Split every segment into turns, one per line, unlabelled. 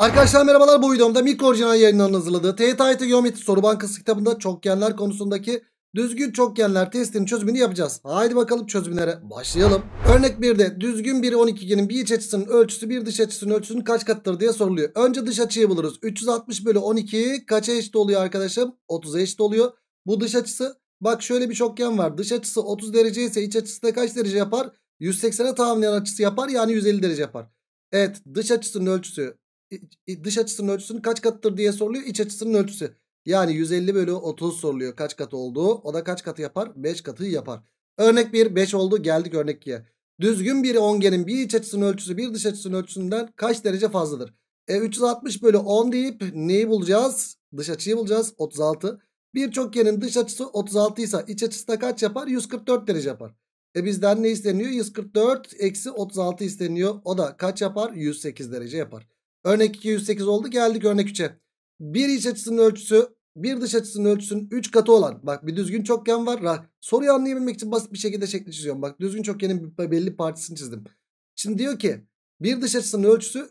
Arkadaşlar merhabalar bu videomda mikro orijinal yayınlarının hazırladığı TYT e Geometri Soru Bankası kitabında çokgenler konusundaki düzgün çokgenler testinin çözümünü yapacağız. Haydi bakalım çözümlere başlayalım. Örnek 1'de düzgün bir 12'nin bir iç açısının ölçüsü bir dış açısının ölçüsünün kaç katıdır diye soruluyor. Önce dış açıyı buluruz. 360 bölü 12 kaça eşit oluyor arkadaşım? 30'a eşit oluyor. Bu dış açısı bak şöyle bir çokgen var. Dış açısı 30 derece ise iç açısı da kaç derece yapar? 180'e tamamlayan açısı yapar yani 150 derece yapar. Evet dış açısının ölçüsü dış açısının ölçüsünün kaç katıdır diye soruluyor. İç açısının ölçüsü. Yani 150 bölü 30 soruluyor kaç katı olduğu. O da kaç katı yapar? 5 katı yapar. Örnek 1 5 oldu. Geldik örnek 2'ye. Düzgün bir ongenin bir iç açısının ölçüsü bir dış açısının ölçüsünden kaç derece fazladır? E, 360 bölü 10 deyip neyi bulacağız? Dış açıyı bulacağız. 36. Bir çokgenin dış açısı 36 ise iç açısı da kaç yapar? 144 derece yapar. E bizden ne isteniyor? 144 eksi 36 isteniyor. O da kaç yapar? 108 derece yapar. Örnek 2 108 oldu geldik örnek 3'e. Bir iç açısının ölçüsü bir dış açısının ölçüsünün 3 katı olan. Bak bir düzgün çokgen var. Soruyu anlayabilmek için basit bir şekilde şekli çiziyorum. Bak düzgün çokgenin belli partisini çizdim. Şimdi diyor ki bir dış açısının ölçüsü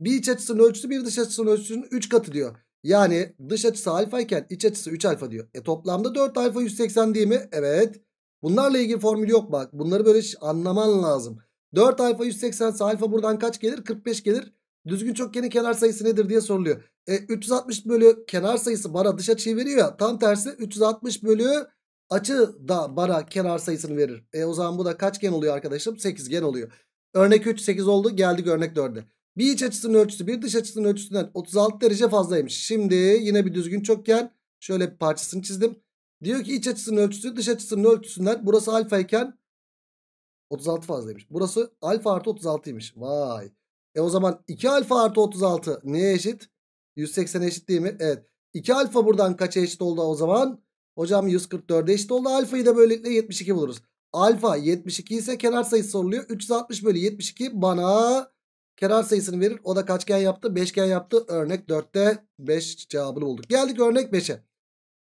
bir iç açısının ölçüsü bir dış açısının ölçüsünün 3 katı diyor. Yani dış açısı alfa iken iç açısı 3 alfa diyor. E toplamda 4 alfa 180 değil mi? Evet. Bunlarla ilgili formül yok bak. Bunları böyle anlaman lazım. 4 alfa 180 ise alfa buradan kaç gelir? 45 gelir. Düzgün çokgenin kenar sayısı nedir diye soruluyor. E, 360 bölü kenar sayısı bana dış açıyı veriyor ya. Tam tersi 360 bölü açı da bana kenar sayısını verir. E o zaman bu da kaç gen oluyor arkadaşım? 8 gen oluyor. Örnek 3 8 oldu. Geldik örnek 4'e. Bir iç açısının ölçüsü bir dış açısının ölçüsünden 36 derece fazlaymış. Şimdi yine bir düzgün çokgen. Şöyle bir parçasını çizdim. Diyor ki iç açısının ölçüsü dış açısının ölçüsünden burası alfa iken 36 fazlaymış. Burası alfa artı 36'ymış. Vay. E o zaman 2 alfa artı 36 neye eşit? 180'e eşit değil mi? Evet. 2 alfa buradan kaça eşit oldu o zaman? Hocam 144'e eşit oldu. Alfayı da böylelikle 72 buluruz. Alfa 72 ise kenar sayısı soruluyor. 360 bölü 72 bana kenar sayısını verir. O da kaçgen yaptı? Beşgen yaptı. Örnek 4'te 5 cevabını bulduk. Geldik örnek 5'e.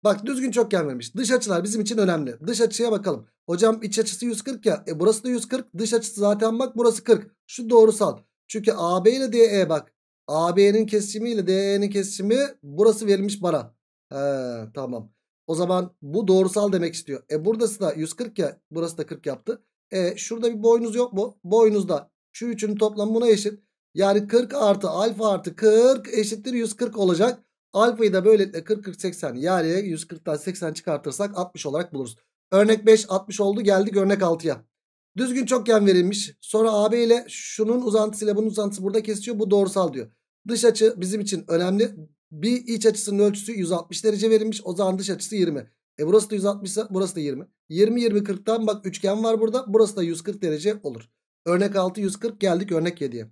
Bak düzgün çokgen vermiş. Dış açılar bizim için önemli. Dış açıya bakalım. Hocam iç açısı 140 ya. E burası da 140. Dış açısı zaten bak burası 40. Şu doğrusal. Çünkü AB ile DE bak. AB'nin kesimi ile DE'nin kesimi burası verilmiş bana. He, tamam. O zaman bu doğrusal demek istiyor. E burası da 140 ya burası da 40 yaptı. E şurada bir boynuz yok mu? Boynuzda. Şu üçünün toplamı buna eşit. Yani 40 artı alfa artı 40 eşittir 140 olacak. Alfayı da böylelikle 40 40 80 yani 140'tan 80 çıkartırsak 60 olarak buluruz. Örnek 5 60 oldu geldik örnek 6'ya. Düzgün çokgen verilmiş. Sonra AB ile şunun uzantısıyla bunun uzantısı burada kesiyor. Bu doğrusal diyor. Dış açı bizim için önemli. Bir iç açısının ölçüsü 160 derece verilmiş. O zaman dış açısı 20. E burası da 160 ise burası da 20. 20 20 40'tan bak üçgen var burada. Burası da 140 derece olur. Örnek 6 140 geldik örnek 7'ye.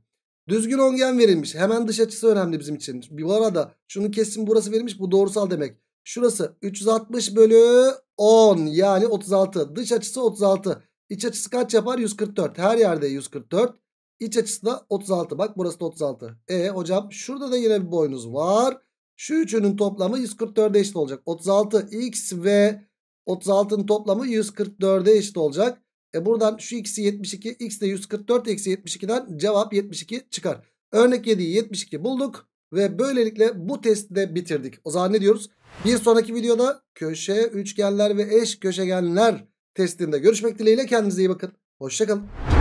Düzgün ongen verilmiş. Hemen dış açısı önemli bizim için. Bu arada şunun kesim burası verilmiş. Bu doğrusal demek. Şurası 360 bölü 10 yani 36. Dış açısı 36. İç açısı kaç yapar? 144. Her yerde 144. İç açısı da 36. Bak burası da 36. E hocam şurada da yine bir boynuz var. Şu üçünün toplamı 144'e eşit olacak. 36 x ve 36'nın toplamı 144'e eşit olacak. E buradan şu x'i 72 x de 144 eksi 72'den cevap 72 çıkar. Örnek 7'yi 72 bulduk ve böylelikle bu testi de bitirdik. O zaman ne diyoruz? Bir sonraki videoda köşe üçgenler ve eş köşegenler testinde görüşmek dileğiyle kendinize iyi bakın. Hoşçakalın.